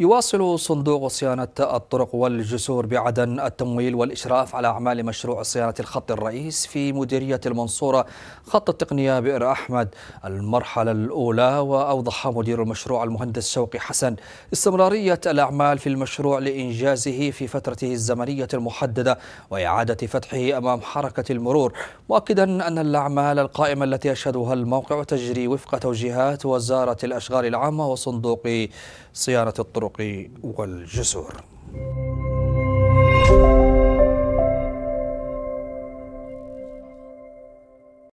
يواصل صندوق صيانة الطرق والجسور بعدن التمويل والإشراف على أعمال مشروع صيانة الخط الرئيس في مديرية المنصورة خط التقنية بئر أحمد المرحلة الأولى وأوضح مدير المشروع المهندس شوقي حسن استمرارية الأعمال في المشروع لإنجازه في فترته الزمنية المحددة وإعادة فتحه أمام حركة المرور مؤكدا أن الأعمال القائمة التي يشهدها الموقع تجري وفق توجيهات وزارة الأشغال العامة وصندوق صيانة الطرق الطرق والجسور